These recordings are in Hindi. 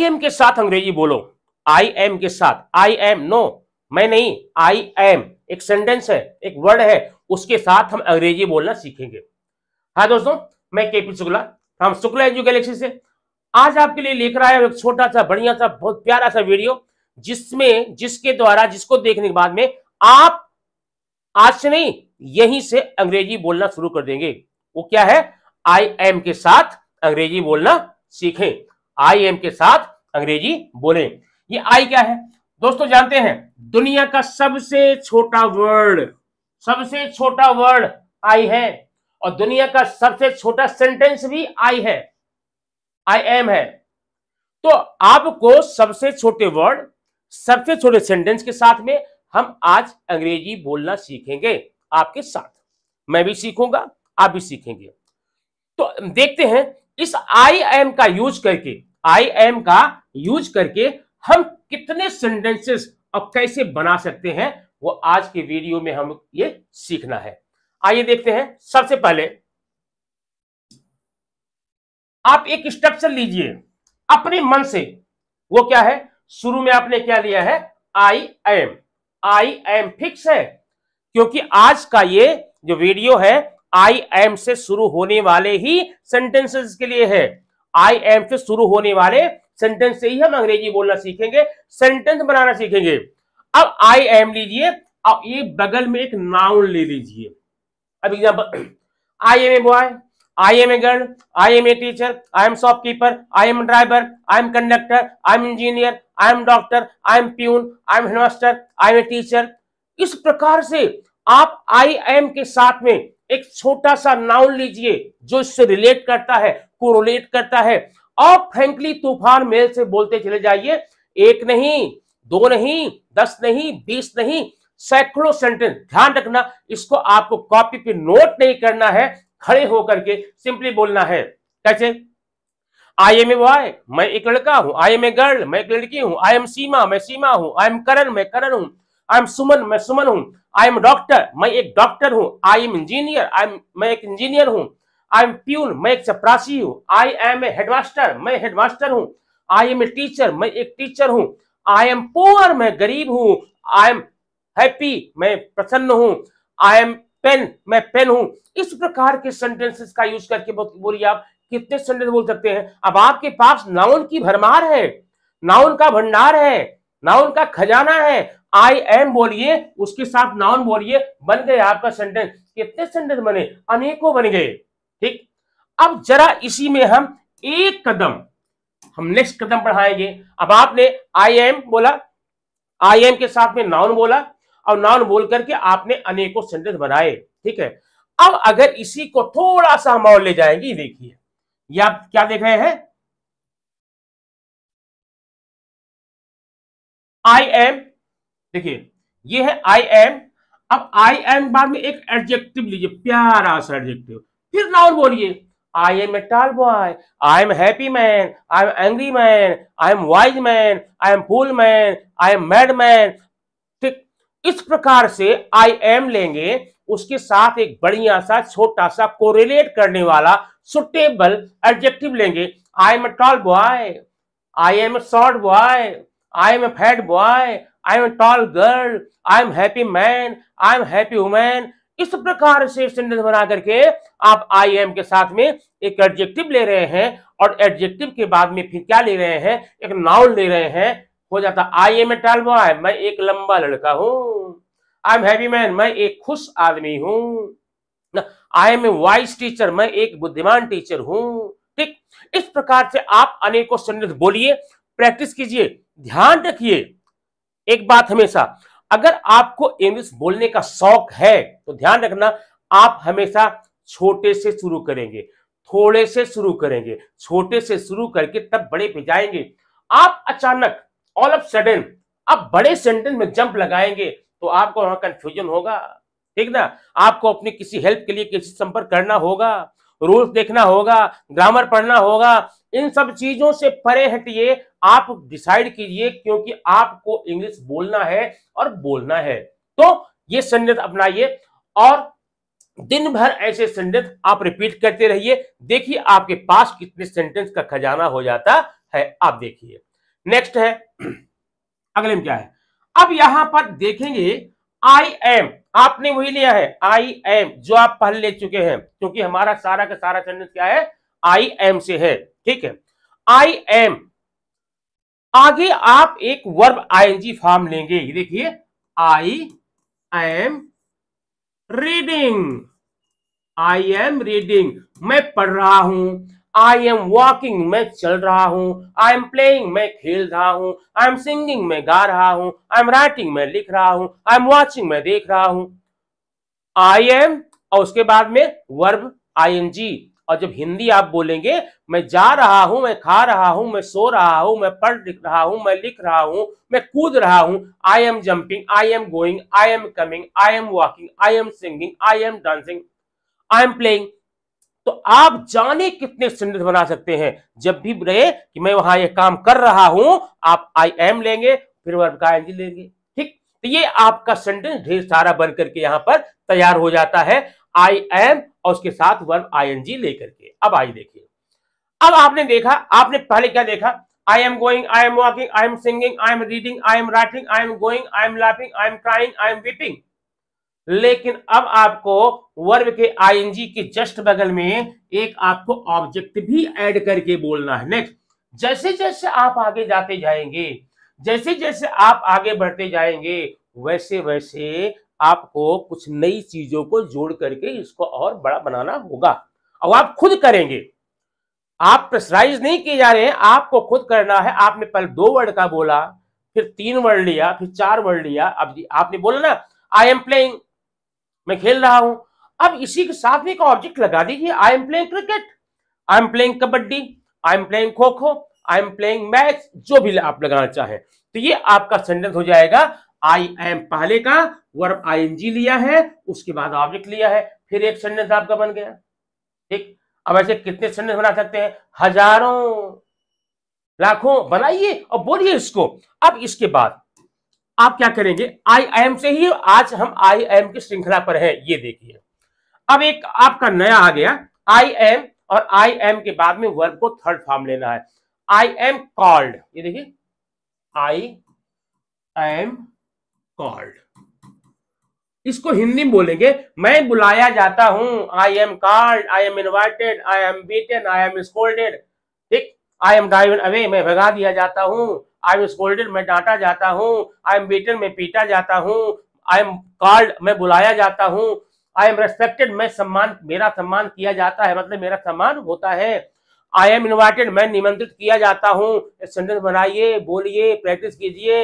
आई एम के साथ अंग्रेजी बोलो आई एम के साथ आई एम नो मैं नहीं आई एम एक सेंटेंस है एक वर्ड है उसके साथ हम अंग्रेजी बोलना सीखेंगे हाँ दोस्तों मैं केपी शुक्ला हम शुक्ला एनजी गैलेक्सी से आज आपके लिए लेकर आया एक छोटा सा बढ़िया सा बहुत प्यारा सा वीडियो जिसमें जिसके द्वारा जिसको देखने के बाद में आप आज से नहीं यहीं से अंग्रेजी बोलना शुरू कर देंगे वो क्या है आई एम के साथ अंग्रेजी बोलना सीखें आई एम के साथ अंग्रेजी बोले ये आई क्या है दोस्तों जानते हैं दुनिया का सबसे छोटा वर्ड सबसे छोटा वर्ड आई है और दुनिया का सबसे छोटा सेंटेंस भी आई है आई एम है तो आपको सबसे छोटे वर्ड सबसे छोटे सेंटेंस के साथ में हम आज अंग्रेजी बोलना सीखेंगे आपके साथ मैं भी सीखूंगा आप भी सीखेंगे तो देखते हैं इस आई एम का यूज करके आई एम का यूज करके हम कितने सेंटेंसेस और कैसे बना सकते हैं वो आज के वीडियो में हम ये सीखना है आइए देखते हैं सबसे पहले आप एक स्ट्रक्चर लीजिए अपने मन से वो क्या है शुरू में आपने क्या लिया है I am I am fix है क्योंकि आज का ये जो वीडियो है आई एम से शुरू होने वाले ही सेंटेंसेस के लिए है आई एम से शुरू होने वाले सेंटेंस से ही हम अंग्रेजी बोलना सीखेंगे सेंटेंस बनाना सीखेंगे अब आई एम लीजिए अब ये बगल में एक नाउन ले लीजिए अब example I am a boy I am a girl I am a teacher I am shopkeeper I am driver I am conductor I am engineer I am doctor I am peon I am headmaster I am a teacher इस प्रकार से आप आई एम के साथ में एक छोटा सा नाउन लीजिए जो इससे रिलेट करता है कोरोलेट करता है और फ्रेंकली तूफान मेल से बोलते चले जाइए एक नहीं दो नहीं दस नहीं बीस नहीं सैकड़ों सेंटेंस ध्यान रखना इसको आपको कॉपी पे नोट नहीं करना है खड़े होकर के सिंपली बोलना है कैसे आई एम ए बॉय मैं एक लड़का हूं आई एम ए गर्ल मैं एक लड़की हूं आई एम सीमा मैं सीमा हूं आई एम करण मैं करण हूं आई एम सुमन मैं सुमन हूँ आई एम डॉक्टर मैं एक डॉक्टर हूँ I am engineer I am मैं एक इंजीनियर हूँ आई एम प्यून मैं एक चपरासी हूँ आई एम ए हेडमास्टर मैं हेडमास्टर हूँ आई एम ए टीचर मैं एक टीचर हूँ आई एम पुअर मैं गरीब हूँ आई एम हैप्पी मैं प्रसन्न हूँ आई एम पेन मैं पेन हूँ इस प्रकार के सेंटेंसेस का यूज करके बोलिए आप कितने सेंटेंस बोल सकते हैं अब आपके पास नाउन की भरमार है नाउन का भंडार है नाउन का खजाना है आई एम बोलिए उसके साथ नाउन बोलिए बन गए आपका सेंटेंस कितने सेंटेंस बने अनेकों बन गए ठीक अब जरा इसी में हम एक कदम हम नेक्स्ट कदम बढ़ाएंगे अब आपने आई एम बोला आई एम के साथ में नाउन बोला और नाउन बोल करके आपने अनेकों सेंटेंस बनाए ठीक है अब अगर इसी को थोड़ा सा हम और ले जाएंगे देखिए आप क्या देख रहे हैं आई एम देखिए ये है आई एम अब आई एम बाद में एक एडजेक्टिव लीजिए प्यारा सा एडजेक्टिव फिर नाउन बोलिए आई am a tall boy I am happy man I am angry man I am wise man I am fool man I am mad man ठीक इस प्रकार से आई एम लेंगे उसके साथ एक बढ़िया सा छोटा सा कोरिलेट करने वाला सुटेबल एडजेक्टिव लेंगे I am a tall boy I am a short boy I am a fat boy I am a tall girl I am happy man I am happy woman इस प्रकार से सेंटेंस बना करके आप आई एम के साथ में एक एडजेक्टिव ले रहे हैं और एडजेक्टिव के बाद में फिर क्या ले रहे हैं एक नाउन ले रहे हैं हो जाता I am a tall boy मैं एक लंबा लड़का हूं आई एम हैप्पी मैन मैं एक खुश आदमी हूं I am a wise teacher मैं एक बुद्धिमान टीचर हूं ठीक इस प्रकार से आप अनेकों सेंटेंस बोलिए प्रैक्टिस कीजिए ध्यान रखिए एक बात हमेशा अगर आपको इंग्लिश बोलने का शौक है तो ध्यान रखना आप हमेशा छोटे से शुरू करेंगे थोड़े से शुरू करेंगे छोटे से शुरू करके तब बड़े पे जाएंगे आप अचानक ऑल ऑफ सडन आप बड़े सेंटेंस में जंप लगाएंगे तो आपको वहां कंफ्यूजन होगा ठीक ना आपको अपनी किसी हेल्प के लिए किसी संपर्क करना होगा रूल्स देखना होगा ग्रामर पढ़ना होगा इन सब चीजों से परे हटिए आप डिसाइड कीजिए क्योंकि आपको इंग्लिश बोलना है और बोलना है तो ये संयत अपनाइए और दिन भर ऐसे सेंटेंस आप रिपीट करते रहिए देखिए आपके पास कितने सेंटेंस का खजाना हो जाता है आप देखिए नेक्स्ट है अगले में क्या है अब यहां पर देखेंगे आई एम आपने वही लिया है आई एम जो आप पहले ले चुके हैं क्योंकि हमारा सारा का सारा सेंटेंस क्या है आई एम से है ठीक है आई एम आगे आप एक वर्ब आईएनजी फॉर्म लेंगे देखिए I am reading I am reading मैं पढ़ रहा हूं आई एम वॉकिंग मैं चल रहा हूं आई एम प्लेइंग मैं खेल रहा हूं आई एम सिंगिंग मैं गा रहा हूं आई एम राइटिंग मैं लिख रहा हूं आई एम वॉचिंग मैं देख रहा हूं आई एम और उसके बाद में वर्ब आई एन जी और जब हिंदी आप बोलेंगे मैं जा रहा हूं मैं खा रहा हूं मैं सो रहा हूं मैं पढ़ लिख रहा हूं मैं लिख रहा हूं मैं कूद रहा हूं I am jumping I am going I am coming I am walking I am singing I am dancing I am playing तो आप जाने कितने सेंटेंस बना सकते हैं जब भी रहे कि मैं वहां ये काम कर रहा हूं आप आई एम लेंगे फिर वर्ब का एनजी लेंगे ठीक तो ये आपका सेंटेंस ढेर सारा बन करके यहां पर तैयार हो जाता है आई एम और उसके साथ वर्ब आई एन जी लेकर के अब आई देखिए अब आपने देखा आपने पहले क्या देखा I am going I am walking I am singing I am reading I am writing I am going I am laughing I am crying I am weeping लेकिन अब आपको वर्ब के आईएनजी के जस्ट बगल में एक आपको ऑब्जेक्ट भी ऐड करके बोलना है नेक्स्ट जैसे जैसे आप आगे जाते जाएंगे जैसे जैसे आप आगे बढ़ते जाएंगे वैसे वैसे आपको कुछ नई चीजों को जोड़ करके इसको और बड़ा बनाना होगा और आप खुद करेंगे आप प्रेसराइज नहीं किए जा रहे हैं आपको खुद करना है आपने पहले दो वर्ड का बोला फिर तीन वर्ड लिया फिर चार वर्ड लिया अब आपने बोला ना आई एम प्लेइंग मैं खेल रहा हूं अब इसी के साथ में एक ऑब्जेक्ट लगा दीजिए I am playing cricket I am playing kabaddi I am playing kho kho I am playing match जो भी आप लगाना चाहें तो ये आपका सेंटेंस हो जाएगा आई एम पहले का वर्ब आईएनजी लिया है उसके बाद ऑब्जेक्ट लिया है फिर एक सेंटेंस आपका बन गया ठीक अब ऐसे कितने सेंटेंस बना सकते हैं हजारों लाखों बनाइए और बोलिए इसको अब इसके बाद आप क्या करेंगे आई एम से ही आज हम आई एम की श्रृंखला पर है ये देखिए अब एक आपका नया आ गया आई एम और आई एम के बाद में वर्ब को थर्ड फॉर्म लेना है आई एम कॉल्ड ये देखिए आई एम कॉल्ड इसको हिंदी में बोलेंगे मैं बुलाया जाता हूं I am called I am invited I am beaten I am scolded ठीक आई एम ड्राइवन अवे मैं भगा दिया जाता हूं आई एम स्कोल्डेड मैं डांटा जाता हूं आई एम बीटेन मैं पीटा जाता हूं आई एम कॉल्ड मैं बुलाया जाता हूं आई एम रेस्पेक्टेड मैं सम्मान मेरा सम्मान किया जाता है मतलब मेरा सम्मान होता है आई एम इन्वाइटेड मैं निमंत्रित किया जाता हूँ सेंटेंस बनाइए बोलिए प्रैक्टिस कीजिए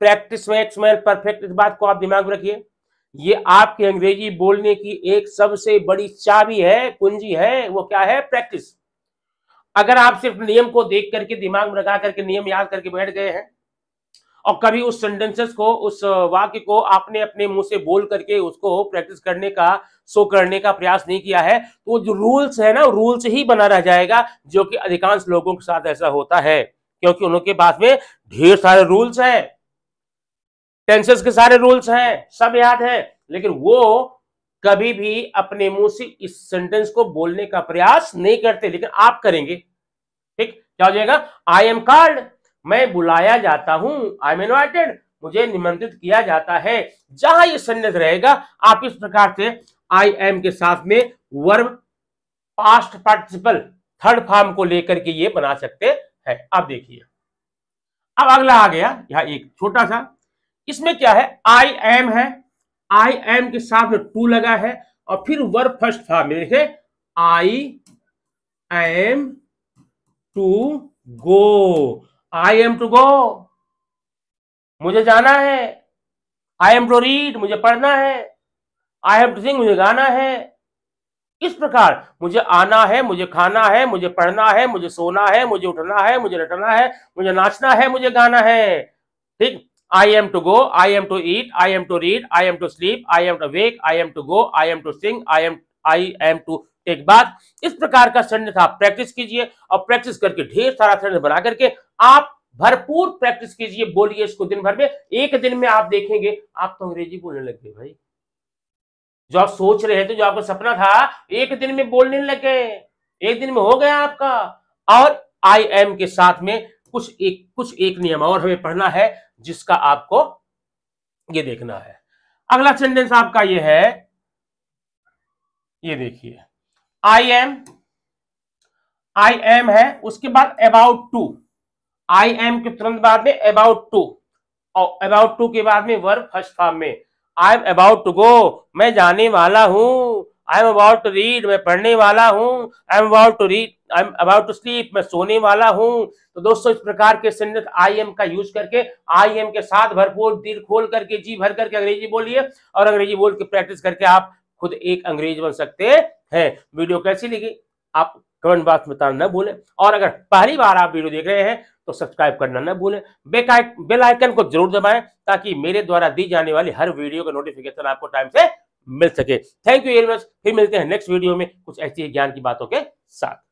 प्रैक्टिस मेक्स मैन परफेक्ट इस बात को आप दिमाग में रखिए ये आपके अंग्रेजी बोलने की एक सबसे बड़ी चाबी है कुंजी है वो क्या है प्रैक्टिस अगर आप सिर्फ नियम को देख करके दिमाग में लगा करके नियम याद करके बैठ गए हैं और कभी उस सेंटेंसेस को उस वाक्य को आपने अपने मुंह से बोल करके उसको प्रैक्टिस करने का शो करने का प्रयास नहीं किया है तो जो रूल्स है ना रूल्स ही बना रह जाएगा जो कि अधिकांश लोगों के साथ ऐसा होता है क्योंकि उनके पास में ढेर सारे रूल्स हैं टेंसेस के सारे रूल्स हैं सब याद है लेकिन वो कभी भी अपने मुंह से इस सेंटेंस को बोलने का प्रयास नहीं करते लेकिन आप करेंगे ठीक क्या हो जाएगा आई एम कार्ड मैं बुलाया जाता हूं आई एम इन्वाइटेड मुझे निमंत्रित किया जाता है जहां ये सेंटेंस रहेगा आप इस प्रकार से आई एम के साथ में verb past participle third form को लेकर के ये बना सकते हैं अब देखिए अब अगला आ गया यह एक छोटा सा इसमें क्या है आई एम है आई एम के साथ में टू लगा है और फिर वर्ब फर्स्ट फॉर्म में I am to go I am to go मुझे जाना है आई एम टू रीड मुझे पढ़ना है आई एम टू सिंग मुझे गाना है इस प्रकार मुझे आना है मुझे खाना है मुझे पढ़ना है मुझे सोना है मुझे उठना है मुझे रटना है मुझे नाचना है मुझे गाना है ठीक I am to go, I am to eat, I am to read, I am to sleep, I am to wake, I am to go, I am to sing, I am I am to एक बात इस प्रकार का सेंटेंस था प्रैक्टिस कीजिए और प्रैक्टिस करके ढेर सारा सेंटेंस बना करके आप भरपूर प्रैक्टिस कीजिए बोलिए इसको दिन भर में एक दिन में आप देखेंगे आप तो अंग्रेजी बोलने लग गए भाई जो आप सोच रहे थे जो आपका सपना था एक दिन में बोलने लग गए एक दिन में हो गया आपका और आई एम के साथ में कुछ एक कुछ एक नियम और हमें पढ़ना है जिसका आपको ये देखना है अगला सेंटेंस आपका ये है ये देखिए आई एम आई एम है उसके बाद अबाउट टू आई एम के तुरंत बाद में अबाउट टू और अबाउट टू के बाद में वर्ब फर्स्ट फॉर्म में I am about to go मैं जाने वाला हूं I am about to read मैं पढ़ने वाला हूं I am about to read I am about to sleep मैं सोने वाला हूं तो दोस्तों इस प्रकार के सेंटेंस आई एम का यूज करके आई एम के साथ भरपूर दिल खोल करके जी भर करके अंग्रेजी बोलिए और अंग्रेजी बोल के प्रैक्टिस करके आप खुद एक अंग्रेज बन सकते हैं वीडियो कैसी लगी आप कमेंट बॉक्स में बताना न भूलें और अगर पहली बार आप वीडियो देख रहे हैं तो सब्सक्राइब करना न भूलें बेल आइकन को जरूर दबाएं ताकि मेरे द्वारा दी जाने वाली हर वीडियो का नोटिफिकेशन आपको टाइम से मिल सके थैंक यू वेरी मच फिर मिलते हैं नेक्स्ट वीडियो में कुछ ऐसी ज्ञान की बातों के साथ